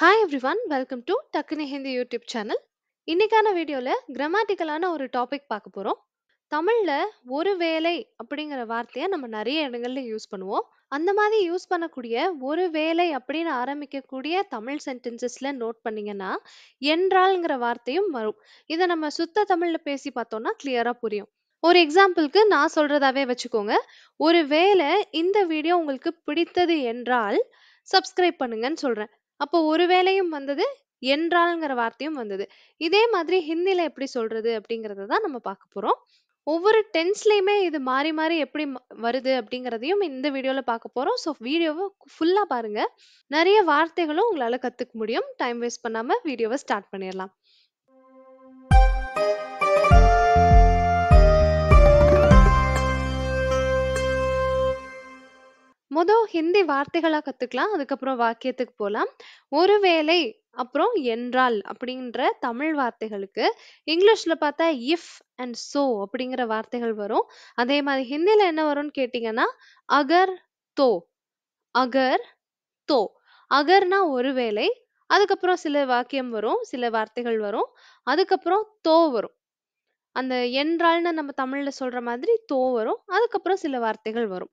Hi everyone welcome to டக்குனி Hindi YouTube channel இன்றைக்கான வீடியோவில் கிராமட்டிக்கலான ஒரு டாபிக் பார்க்க போகிறோம் தமிழில் ஒரு வேலை அப்படிங்கிற வார்த்தையை நம்ம நிறைய இடங்கள்ல யூஸ் பண்ணுவோம் அந்த மாதிரி யூஸ் பண்ணக்கூடிய ஒரு வேலை அப்படின்னு ஆரம்பிக்கக்கூடிய தமிழ் சென்டென்சஸில் நோட் பண்ணிங்கன்னா என்றால்ங்கிற வார்த்தையும் வரும் இதை நம்ம சுத்த தமிழில் பேசி பார்த்தோம்னா கிளியராக புரியும் ஒரு எக்ஸாம்பிளுக்கு நான் சொல்கிறதாவே வச்சுக்கோங்க ஒரு வேலை இந்த வீடியோ உங்களுக்கு பிடித்தது என்றால் சப்ஸ்கிரைப் பண்ணுங்கன்னு சொல்கிறேன் அப்போ ஒரு வேளையும் வந்தது என்றால்ங்கிற வார்த்தையும் வந்தது இதே மாதிரி ஹிந்தியில எப்படி சொல்றது அப்படிங்கிறத தான் நம்ம பார்க்க போறோம் ஒவ்வொரு டென்ஸ்லையுமே இது மாறி மாறி எப்படி வருது அப்படிங்கிறதையும் இந்த வீடியோவில் பார்க்க போகிறோம் ஸோ வீடியோவை ஃபுல்லாக பாருங்கள் நிறைய வார்த்தைகளும் உங்களால் கற்றுக்க முடியும் டைம் வேஸ்ட் பண்ணாமல் வீடியோவை ஸ்டார்ட் பண்ணிடலாம் மொதல் ஹிந்தி வார்த்தைகளாக கத்துக்கலாம் அதுக்கப்புறம் வாக்கியத்துக்கு போகலாம் ஒருவேளை அப்புறம் என்றால் அப்படின்ற தமிழ் வார்த்தைகளுக்கு இங்கிலீஷ்ல பார்த்தா இஃப் அண்ட் சோ அப்படிங்கிற வார்த்தைகள் வரும். அதே மாதிரி ஹிந்தில என்ன வரும்னு கேட்டீங்கன்னா அகர் தோ அகர் தோ அகர்னா ஒருவேளை அதுக்கப்புறம் சில வாக்கியம் வரும். சில வார்த்தைகள் வரும். அதுக்கப்புறம் தோ வரும். அந்த என்றால்னு நம்ம தமிழ்ல சொல்ற மாதிரி தோ வரும். அதுக்கப்புறம் சில வார்த்தைகள் வரும்.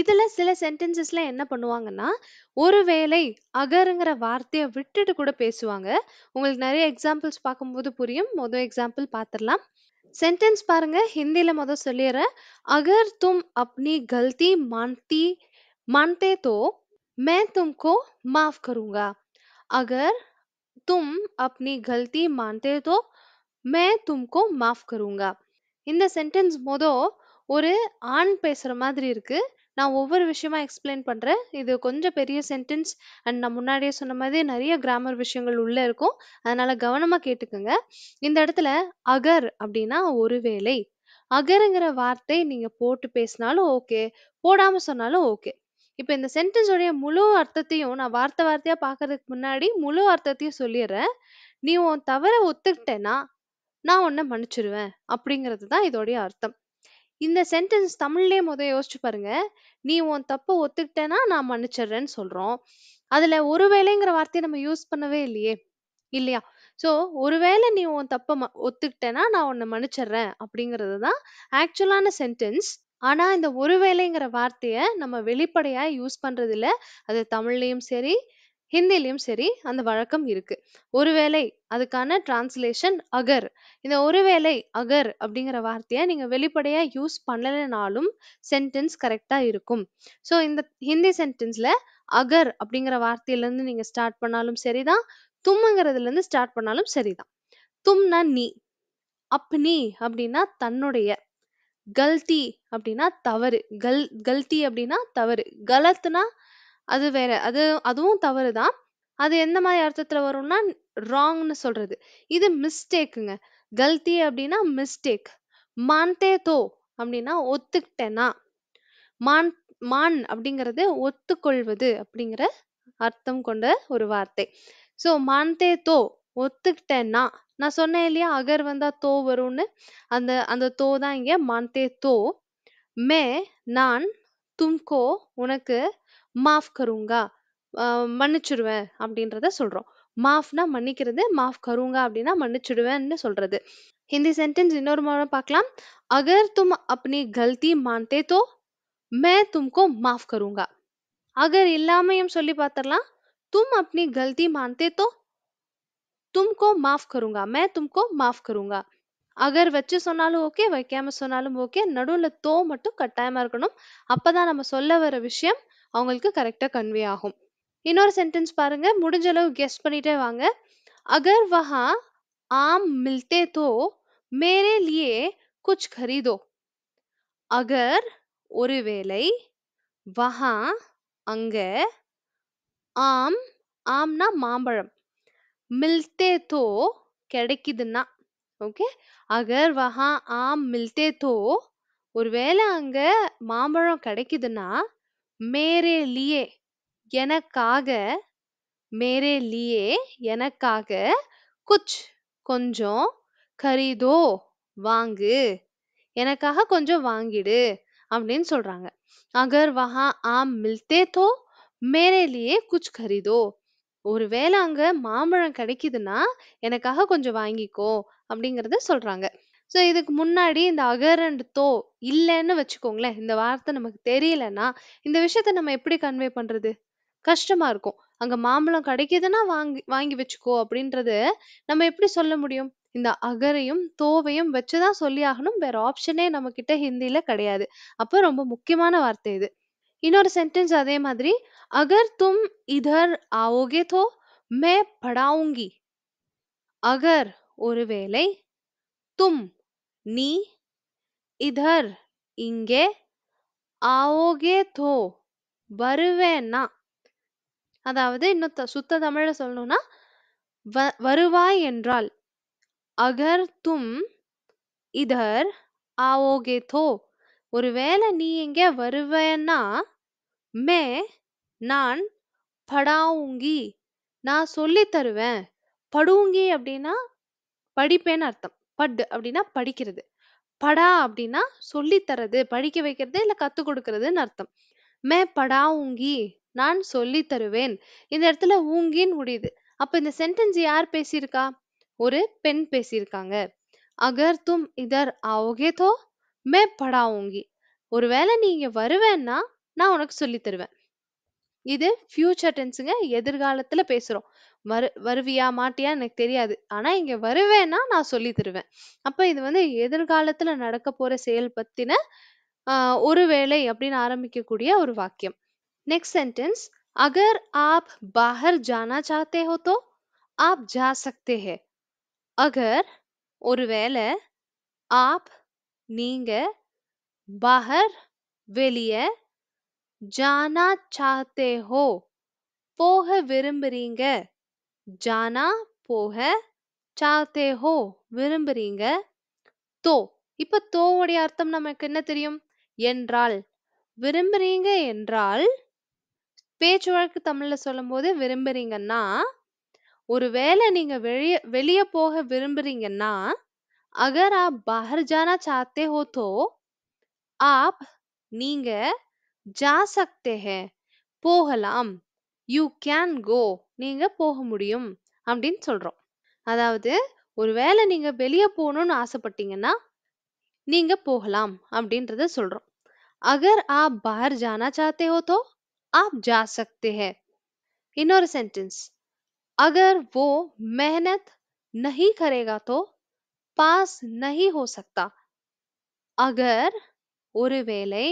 இதுல சில சென்டென்சஸ்ல என்ன பண்ணுவாங்கன்னா ஒருவேளை அகருங்கிற வார்த்தையை விட்டுட்டு கூட பேசுவாங்க உங்களுக்கு நிறைய எக்ஸாம்பிள்ஸ் பார்க்கும்போது புரியும் மொதல் எக்ஸாம்பிள் பார்த்துடலாம் சென்டென்ஸ் பாருங்க ஹிந்தியில மொதல் சொல்லிடுறேன் அகர் தும் அப்னி கல்தி மான்தி மான்தே தோ மே தும்கோ மாஃப் கருங்கா அகர் தும் அப்னி கல்தி மான்தே தோ மே தும்கோ மாஃப் கருங்கா இந்த சென்டென்ஸ் மொதல் ஒரு ஆண் பேசுகிற மாதிரி இருக்குது நான் ஒவ்வொரு விஷயமா எக்ஸ்பிளைன் பண்ணுறேன் இது கொஞ்சம் பெரிய சென்டென்ஸ் அண்ட் நான் முன்னாடியே சொன்ன மாதிரி நிறைய கிராமர் விஷயங்கள் உள்ளே இருக்கும் அதனால் கவனமாக கேட்டுக்கோங்க இந்த இடத்துல அகர் அப்படின்னா ஒருவேளை அகருங்கிற வார்த்தை நீங்கள் போட்டு பேசினாலும் ஓகே போடாமல் சொன்னாலும் ஓகே இப்போ இந்த சென்டென்ஸோடைய முழு அர்த்தத்தையும் நான் வார்த்தை வார்த்தையாக பார்க்கறதுக்கு முன்னாடி முழு அர்த்தத்தையும் சொல்லிடுறேன் நீ உன் தவற ஒத்துக்கிட்டேன்னா நான் உன்னை மன்னிச்சிருவேன் அப்படிங்கிறது தான் இதோடைய அர்த்தம் இந்த சென்டென்ஸ் தமிழ்லயே முத யோசிச்சு பாருங்க. "நீ உன் தப்ப ஒத்துக்கிட்டேன்னா நான் மன்னிச்சிடுறேன்னு" சொல்றோம். அதுல "ஒருவேளைங்கிற" வார்த்தைய நம்ம யூஸ் பண்ணவே இல்லையே! இல்லையா? சோ, "ஒருவேளை நீ உன் தப்ப ம நான் உன்ன மன்னிச்சிடுறேன்" அப்படிங்கிறது தான் ஆக்சுவலான சென்டென்ஸ். ஆனா, இந்த "ஒருவேளைங்கிற" வார்த்தைய நம்ம வெளிப்படையா யூஸ் பண்றது இல்ல. அது தமிழ்லயும் சரி ஹிந்திலையும் சரி அந்த வழக்கம் இருக்கு ஒருவேளை அதுக்கான டிரான்ஸ்லேஷன் அகர் இந்த ஒருவேளை அகர் அப்படிங்கிற வார்த்தையை நீங்கள் வெளிப்படையாக யூஸ் பண்ணலைனாலும் சென்டென்ஸ் கரெக்டாக இருக்கும் ஸோ இந்த ஹிந்தி சென்டென்ஸில் அகர் அப்படிங்கிற வார்த்தையிலேருந்து நீங்கள் ஸ்டார்ட் பண்ணாலும் சரிதான் தும்முங்கிறதுலேருந்து ஸ்டார்ட் பண்ணாலும் சரிதான் தும்னா நீ நீ அப்படின்னா தன்னுடைய கல்தி அப்படின்னா தவறு கல் கல்தி அப்படின்னா தவறு கலத்துனா அது வேற. அது அதுவும் தவறு தான். அது எந்த மாதிரி அர்த்தத்துல வரும்னா, ராங்னு சொல்றது. இது மிஸ்டேக்குங்க. கல்தி அப்படின்னா மிஸ்டேக். மான்தே தோ அப்படின்னா ஒத்துக்கிட்டேனா. மான் மான் அப்படிங்கிறது ஒத்துக்கொள்வது அப்படிங்கிற அர்த்தம் கொண்ட ஒரு வார்த்தை. ஸோ மான்தே தோ ஒத்துக்கிட்டேன்னா, நான் சொன்னேன் இல்லையா அகர் வந்தா தோ வரும்னு. அந்த அந்த தோ தான் இங்க மான்தே தோ. மே நான், தும்கோ உனக்கு மாஃப் கருங்கா மன்னிச்சிடுவேன் அப்படின்றத சொல்றோம் மாஃப்னா மன்னிக்கிறது மாஃப் கருங்கா அப்படின்னா மன்னிச்சிடுவேன்னு சொல்றது ஹிந்தி சென்டென்ஸ் இன்னொரு முறை பார்க்கலாம் அகர் தும் அப்னி கல்தி மான்தே தோ மே தும்கோ மாஃப் கருங்கா அகர் இல்லாமையும் சொல்லி பார்த்துடலாம் தும் அப்னி கல்தி மான்தே தோ தும்கோ மாஃப் கருங்கா மே தும்கோ மாஃப் கருங்கா அகர் வச்சு சொன்னாலும் ஓகே வைக்காம சொன்னாலும் ஓகே நடுவில் தோ மட்டும் கட்டாயமாக இருக்கணும் அப்போ தான் நம்ம சொல்ல வர விஷயம் அவங்களுக்கு கரெக்டாக கன்வே ஆகும் இன்னொரு சென்டென்ஸ் பாருங்க முடிஞ்ச அளவு கெஸ்ட் பண்ணிட்டே வாங்க அகர் வஹா ஆம் மில்தே தோ மேரே லியே குச் खरीदो அகர் ஒருவேளை வஹா அங்க ஆம் ஆம்னா மாம்பழம் மில்தே தோ கிடைக்குதுன்னா ஓகே அகர் வஹா ஆம் மில்தே தோ ஒருவேளை அங்க மாம்பழம் கிடைக்குதுன்னா மேரே லியே எனக்காக மேரே லியே எனக்காக குச் கொஞ்சம் கரிதோ வாங்கு எனக்காக கொஞ்சம் வாங்கிடு அப்படின்னு சொல்றாங்க அகர் வஹா ஆம் மில்தே தோ மேரே லியே குச் கரிதோ ஒருவேளை அங்க மாம்பழம் கிடைக்குதுன்னா எனக்காக கொஞ்சம் வாங்கிக்கோ அப்படிங்கறத சொல்றாங்க ஸோ இதுக்கு முன்னாடி இந்த அகர் அண்ட் தோ இல்லைன்னு வச்சுக்கோங்களேன் இந்த வார்த்தை நமக்கு தெரியலன்னா இந்த விஷயத்த நம்ம எப்படி கன்வே பண்றது கஷ்டமா இருக்கும் அங்க மாம்பழம் கிடைக்குதுன்னா வாங்கி வாங்கி வச்சுக்கோ அப்படின்றது நம்ம எப்படி சொல்ல முடியும் இந்த அகரையும் தோவையும் வச்சுதான் சொல்லி ஆகணும் வேற ஆப்ஷனே நம்ம கிட்ட ஹிந்தியில கிடையாது அப்போ ரொம்ப முக்கியமான வார்த்தை இது இன்னொரு சென்டென்ஸ் அதே மாதிரி அகர் தும் இதர் ஆவோகே தோ மே படாவுங்கி அகர் ஒருவேளை தும் நீ இதர் இங்கே ஆவோகே தோ வருவேன்னா அதாவது இன்னும் சுத்த தமிழ சொல்லணும்னா வருவாய் என்றால் அகர் தும் இதர் ஆவோகே தோ ஒருவேளை நீ இங்கே வருவேன்னா மே நான் படாவுங்கி நான் சொல்லி தருவேன் படுவுங்கி அப்படின்னா படிப்பேன்னு அர்த்தம் பட் அப்படின்னா படிக்கிறது படா அப்படின்னா சொல்லித்தரது படிக்க வைக்கிறது இல்லை கத்து கொடுக்கறதுன்னு அர்த்தம் மே படா ஊங்கி நான் சொல்லித் தருவேன் இந்த இடத்துல ஊங்கின்னு முடியுது அப்ப இந்த சென்டென்ஸ் யார் பேசியிருக்கா ஒரு பெண் பேசியிருக்காங்க அகர் தும் இதர் ஆகேதோ மே படா ஊங்கி ஒருவேளை நீங்க வருவேன்னா நான் உனக்கு சொல்லி தருவேன் இது ஃபியூச்சர் டென்ஸுங்க எதிர்காலத்துல பேசுறோம் வரு வருவியா மாட்டியா எனக்கு தெரியாது ஆனா இங்க வருவேன்னா நான் சொல்லி தருவேன் அப்ப இது வந்து எதிர்காலத்துல நடக்க போற செயல் பத்தின ஆஹ் ஒருவேளை அப்படின்னு ஆரம்பிக்கக்கூடிய ஒரு வாக்கியம் நெக்ஸ்ட் சென்டென்ஸ் அகர் ஆப் बाहर जाना சாத்தே हो தோ ஆப் ஜா சக்தே அகர் ஒரு ஒருவேளை ஆப் நீங்க பாஹர் வெளிய ஜானா சாத்தே ஹோ போக விரும்புறீங்க ஜானா போக சாத்தே ஹோ விரும்புறீங்க தோ இப்ப தோவுடைய அர்த்தம் நமக்கு என்ன தெரியும் என்றால் விரும்புறீங்க என்றால் பேச்சு வழக்கு தமிழ்ல சொல்லும் போது விரும்புறீங்கன்னா ஒருவேளை நீங்க வெளிய வெளிய போக விரும்புறீங்கன்னா அகர் ஆப் பஹர் ஜானா சாத்தே ஹோ தோ ஆப் நீங்க ஜா சக்தே ஹே போகலாம் you can go நீங்க போக முடியும் அப்படிን சொல்றோம் அதாவது ஒருவேளை நீங்க வெளிய போணும்னு ஆசைப்பட்டீங்கன்னா நீங்க போகலாம் அப்படின்றது சொல்றோம் अगर आप बाहर जाना चाहते हो तो आप जा सकते हैं इन अदर सेंटेंस अगर वो मेहनत नहीं करेगा तो पास नहीं हो सकता अगर ஒருவேளை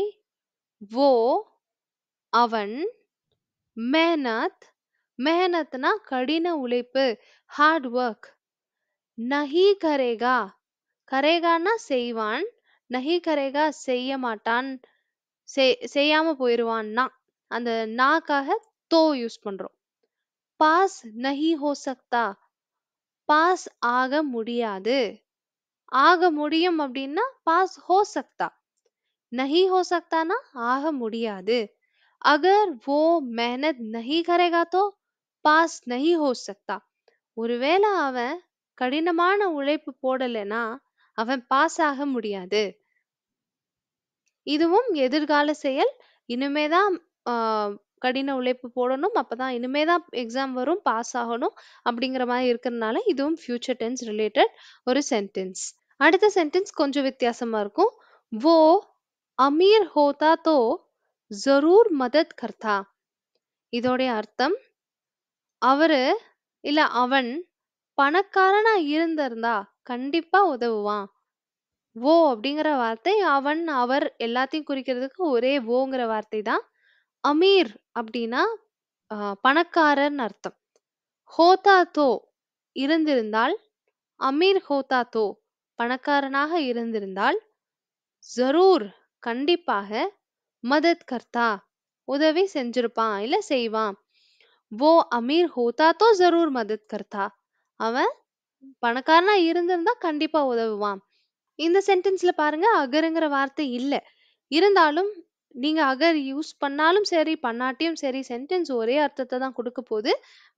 वो அவன் மெஹனத் மெஹனத்னா கடின உழைப்பு ஹார்ட் ஒர்க் நஹி கரேகா கரேகான்னா செய்வான் நஹி கரேகா செய்ய மாட்டான் செய்யாம போயிடுவான்னா அந்த நாக்காக தோ யூஸ் பண்றோம் பாஸ் நஹி ஹோ சக்தா பாஸ் ஆக முடியாது ஆக முடியும் அப்படின்னா பாஸ் ஹோ சக்தா நஹி ஹோ சக்தானா ஆக முடியாது अगर वो मेहनत नहीं करेगा तो பாஸ் नहीं हो सकता. ஒருவேளை அவன் கடினமான உழைப்பு போடலைன்னா அவன் பாஸ் ஆக முடியாது. இதுவும் எதிர்கால செயல். இனிமே தான் கடின உழைப்பு போடணும். அப்பதான் இனிமே தான் எக்ஸாம் வரும். பாஸ் ஆகணும் அப்படிங்கிற மாதிரி இருக்கிறதுனால இதுவும் ஃபியூச்சர் டென்ஸ் ரிலேட்டட் ஒரு சென்டென்ஸ். அடுத்த சென்டென்ஸ் கொஞ்சம் வித்தியாசமா இருக்கும். வோ அமீர் ஹோதா தோ ஜரூர் மதத் கர்த்தா இதோடைய அர்த்தம் அவரு இல்ல அவன் பணக்காரனா இருந்திருந்தா கண்டிப்பா உதவுவான் ஓ அப்படிங்கிற வார்த்தை அவன் அவர் எல்லாத்தையும் குறிக்கிறதுக்கு ஒரே ஓங்கிற வார்த்தை தான் அமீர் அப்படின்னா பணக்காரன் அர்த்தம் ஹோதா தோ இருந்திருந்தால் அமீர் ஹோதா தோ பணக்காரனாக இருந்திருந்தால் ஜரூர் கண்டிப்பாக मदद करता உதவி செஞ்சிருப்பான் இல்லை செய்வான் वो अमीर होता तो जरूर मदद करता அவன் பணக்காரனா இருந்திருந்தா கண்டிப்பா உதவுவான் இந்த சென்டென்ஸ்ல பாருங்க அகருங்கிற வார்த்தை இல்ல இருந்தாலும் நீங்க அகர் யூஸ் பண்ணாலும் சரி பண்ணாட்டியும் சரி சென்டென்ஸ் ஒரே அர்த்தத்தை தான் கொடுக்க போகுது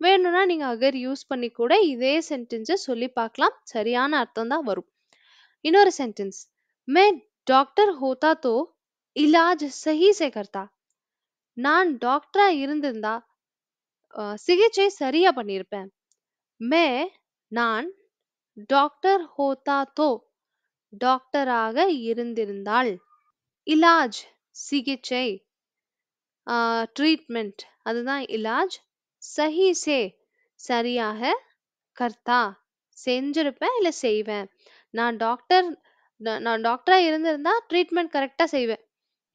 வேணும்னா நீங்க அகர் யூஸ் பண்ணி கூட இதே சென்டென்ஸை சொல்லி பார்க்கலாம் சரியான அர்த்தம் தான் வரும் இன்னொரு சென்டென்ஸ் மே டாக்டர் ஹோதா தோ இலாஜ் सही से நான் டாக்டரா இருந்திருந்தா சிகிச்சை சரியா பண்ணியிருப்பேன். மே நான் டாக்டர் होता டாக்டராக இருந்திருந்தால் இலாஜ் சிகிச்சை ட்ரீட்மெண்ட் அதுதான் இலாஜ் சஹி சே சரியாக கர்த்தா செஞ்சிருப்பேன் இல்லை செய்வேன் நான் டாக்டர் நான் டாக்டராக இருந்திருந்தா ட்ரீட்மெண்ட் கரெக்டாக செய்வேன்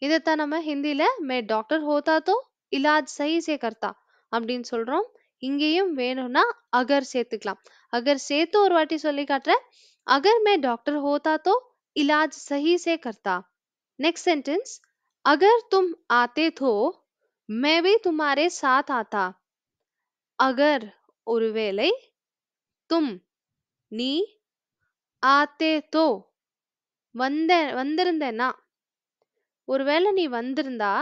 இதைத்தான் நம்ம ஹிந்தியில மே டாக்டர் ஹோதா தோ இலாஜ் சஹி சே கர்த்தா அப்படின்னு சொல்றோம் இங்கேயும் வேணும்னா அகர் சேர்த்துக்கலாம் அகர் சேர்த்து ஒரு வாட்டி சொல்லி காட்டுறேன் அகர் மே டாக்டர் ஹோதா தோ இலாஜ் சஹி சே கர்த்தா नेक्स्ट सेंटेंस अगर तुम आते तो मैं भी तुम्हारे साथ आता अगर ஒருவேளை தும் நீ ஆத்தே தோ வந்த வந்திருந்தேனா ஒருவேளை நீ வந்திருந்தா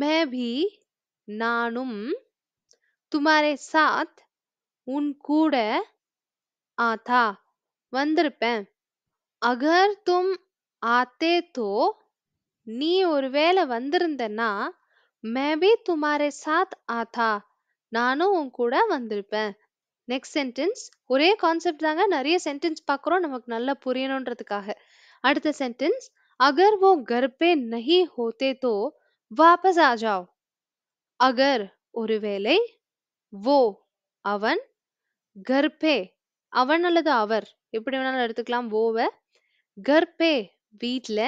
மேபி நானும் துமாரே சாத் உன் கூட ஆதா வந்திருப்பேன் அகர் தும் ஆத்தே தோ நீ ஒருவேளை வந்திருந்தனா மேபி துமாரே சாத் ஆதா நானும் உன் கூட வந்திருப்பேன் நெக்ஸ்ட் சென்டென்ஸ் ஒரே கான்செப்ட் தாங்க நிறைய சென்டென்ஸ் பார்க்குறோம் நமக்கு நல்லா புரியணுன்றதுக்காக அடுத்த சென்டென்ஸ் अगर वो घर पे नहीं होते तो வாபஸ் ஆ ஜாவ் அகர் ஒருவேளை வோ அவன் கர்பே அவன் அல்லது அவர் எப்படி வேணாலும் எடுத்துக்கலாம் ஓவ கர்பே வீட்ல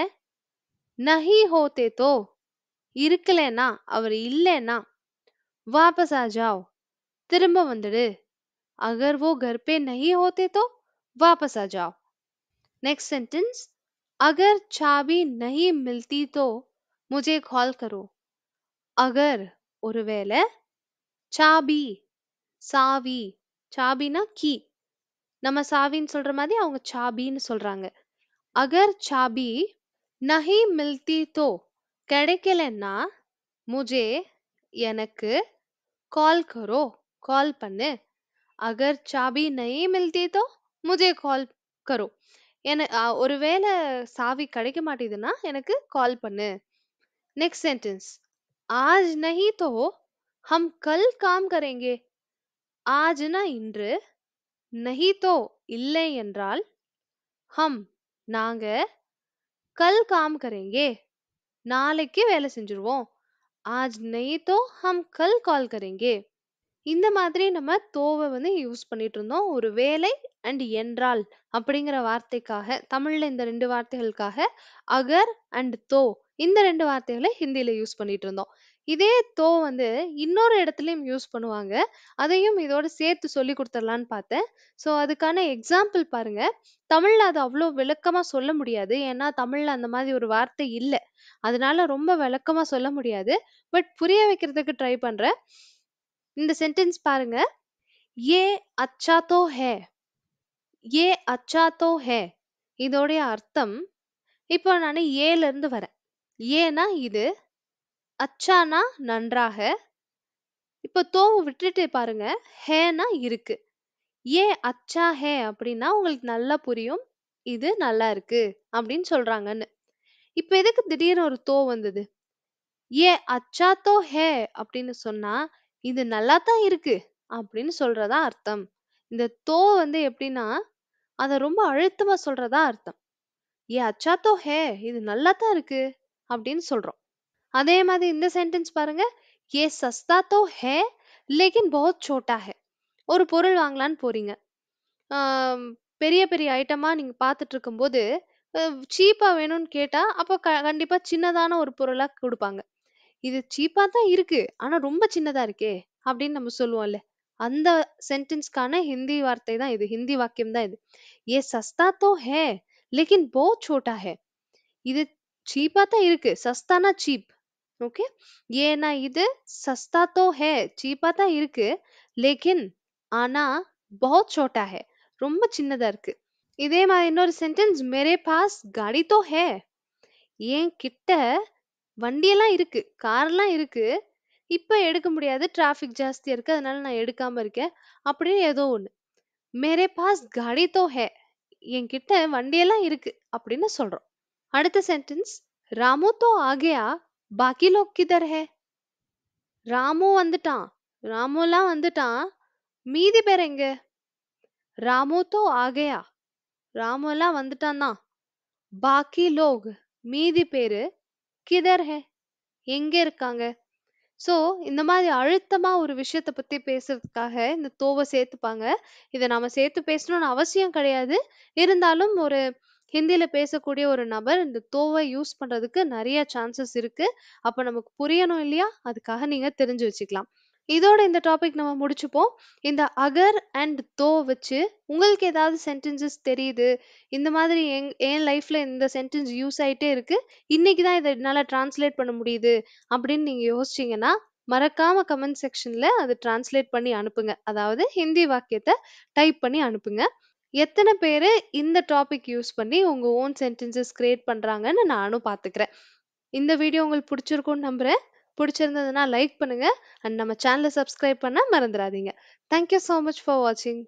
நஹி ஹோதே தோ இருக்கலனா அவர் இல்லைனா வாபஸ் ஆ ஜாவ் திரும்ப வந்துடு அகர் வோ கர்பே நஹி ஹோதே தோ வாபஸ் ஆ ஜாவ் நெக்ஸ்ட் சென்டென்ஸ் अगर चाबी नहीं मिलती तो मुझे कॉल करो अगर उर्वेल चाबी சாவி சாபினா கீ நம்ம சாவின்னு சொல்ற மாதிரி அவங்க சாபின்னு சொல்றாங்க अगर चाबी नहीं मिलती तो கிடைக்கலன்னா मुझे எனக்கு कॉल करो कॉल பண்ணு अगर चाबी नहीं मिलती तो मुझे कॉल करो என அ ஒருவேளை சாவி கிடைக்க மாட்டேதுன்னா, எனக்கு கால் பண்ணு. Next sentence. ஆஜ் நஹி தோ ஹம் கல் காம் கரேங்கே ஆஜ்னா இன்று, நஹி தோ இல்லை என்றால், ஹம் நாங்க, கல் காம் கரேங்கே. நாளைக்கு வேலை செஞ்சுருவோம். ஆஜ் நஹி தோ ஹம் கல் கால் கரேங்கே. இந்த மாதிரி நம்ம தோவை வந்து யூஸ் பண்ணிட்டு இருந்தோம். ஒரு வேலை அண்ட் என்றால் அப்படிங்கிற வார்த்தைக்காக தமிழ்ல இந்த ரெண்டு வார்த்தைகளுக்காக அகர் அண்ட் தோ இந்த ரெண்டு வார்த்தைகளை ஹிந்தியில யூஸ் பண்ணிட்டு இருந்தோம். இதே தோ வந்து இன்னொரு இடத்துலயும் யூஸ் பண்ணுவாங்க. அதையும் இதோட சேர்த்து சொல்லி கொடுத்துடலான்னு பார்த்தேன். ஸோ அதுக்கான எக்ஸாம்பிள் பாருங்க. தமிழ்ல அது அவ்வளோ விளக்கமா சொல்ல முடியாது. ஏன்னா தமிழ்ல அந்த மாதிரி ஒரு வார்த்தை இல்லை அதனால ரொம்ப விளக்கமா சொல்ல முடியாது. பட் புரிய வைக்கிறதுக்கு ட்ரை பண்றேன். இந்த சென்டென்ஸ் பாருங்க ஏ அச்சா தோ ஹே ஏ அச்சா தோ ஹே இதோடைய அர்த்தம் இப்போ நான் ஏலேருந்து வரேன் ஏனா இது அச்சானா நன்றாக இப்போ தோவு விட்டுட்டு பாருங்க ஹேனா இருக்கு ஏ அச்சா ஹே அப்படின்னா உங்களுக்கு நல்லா புரியும் இது நல்லா இருக்கு அப்படின்னு சொல்றாங்கன்னு இப்போ எதுக்கு திடீர்னு ஒரு தோ வந்தது ஏ அச்சா தோ ஹே அப்படின்னு சொன்னா இது நல்லா தான் இருக்கு அப்படின்னு சொல்றதா அர்த்தம். இந்த தோ வந்து எப்படின்னா, அத ரொம்ப அழுத்தமா சொல்றதா அர்த்தம். ஏ அச்சா தோ ஹே இது தான் இருக்கு" அப்படின்னு சொல்றோம். அதே மாதிரி இந்த சென்டென்ஸ் பாருங்க. ஏ சஸ்தா தோ ஹே லேக்கின் बहुत சோட்டா ஹே ஒரு பொருள் வாங்கலான்னு போறீங்க. பெரிய பெரிய ஐட்டமா நீங்க பார்த்துட்டு இருக்கும்போது, சீப்பா வேணும்னு கேட்டா, அப்ப க கண்டிப்பா சின்னதான ஒரு பொருளா கொடுப்பாங்க "இது சீப்பா தான் இருக்கு. ஆனா ரொம்ப சின்னதா இருக்கே!" அப்படின்னு நம்ம சொல்லுவோம்ல. அந்த சென்டென்ஸ்‌க்கான ஹிந்தி வார்த்தை தான் இது. ஹிந்தி வாக்கியம் தான் இது. ஏ சஸ்தா தோ ஹே லேக்கின் போ சோட்டா ஹே இது சீப்பா தான் இருக்கு. சஸ்தானா சீப். ஓகே. ஏன்னா இது சஸ்தா தோ ஹே சீப்பா தான் இருக்கு. லேக்கின் ஆனா போத் சோட்டா ஹே ரொம்ப சின்னதா இருக்கு. இதே மாதிரி இன்னொரு சென்டென்ஸ் பாஸ் காடி தோ ஹே ஏன் கிட்ட வண்டியெல்லாம் இருக்கு. கார்லாம் இருக்கு. இப்ப எடுக்க முடியாது. டிராஃபிக் ஜாஸ்தியா இருக்கு. அதனால நான் எடுக்காம இருக்கேன். அப்படின்னு ஏதோ ஒண்ணு. "மேரே பாஸ் காடி தோ ஹே "என்கிட்ட வண்டியெல்லாம் இருக்கு" அப்படின்னு சொல்றோம். அடுத்த சென்டென்ஸ் "ராமு தோ आ பாக்கி बाकी ஹே ராமு வந்துட்டான். ராமுலாம் வந்துட்டான். மீதி பேர் எங்க? ராமு தோ आ गया. ராமுலாம் வந்துட்டான் தான். பாக்கி லோக் மீதி பேரு கிதர் ஹே எங்கே இருக்காங்க ஸோ இந்த மாதிரி அழுத்தமாக ஒரு விஷயத்தை பற்றி பேசுறதுக்காக இந்த தோவை சேர்த்துப்பாங்க இதை நாம் சேர்த்து பேசணும்னு அவசியம் கிடையாது இருந்தாலும் ஒரு ஹிந்தியில் பேசக்கூடிய ஒரு நபர் இந்த தோவை யூஸ் பண்ணுறதுக்கு நிறைய சான்சஸ் இருக்குது அப்போ நமக்கு புரியணும் இல்லையா அதுக்காக நீங்கள் தெரிஞ்சு வச்சுக்கலாம் இதோட இந்த டாபிக் நம்ம முடிச்சுப்போம். இந்த அகர் அண்ட் தோ வச்சு உங்களுக்கு ஏதாவது சென்டென்சஸ் தெரியுது. இந்த மாதிரி எங் என் லைஃப்ல இந்த சென்டென்ஸ் யூஸ் ஆயிட்டே இருக்கு. இன்னைக்கு தான் இதை என்னால் டிரான்ஸ்லேட் பண்ண முடியுது அப்படின்னு நீங்கள் யோசிச்சீங்கன்னா, மறக்காம கமெண்ட் செக்ஷன்ல அதை டிரான்ஸ்லேட் பண்ணி அனுப்புங்க. அதாவது ஹிந்தி வாக்கியத்தை டைப் பண்ணி அனுப்புங்க. எத்தனை பேர் இந்த டாபிக் யூஸ் பண்ணி உங்கள் ஓன் சென்டென்சஸ் கிரியேட் பண்ணுறாங்கன்னு நானும் பார்த்துக்கிறேன். இந்த வீடியோ உங்களுக்கு பிடிச்சிருக்கும்னு நம்புகிறேன் பிடிச்சிருந்ததுன்னா லைக் பண்ணுங்கள் அண்ட் நம்ம சேனலை சப்ஸ்கிரைப் பண்ண மறந்துடாதீங்க தேங்க்யூ ஸோ மச் ஃபார் வாட்சிங்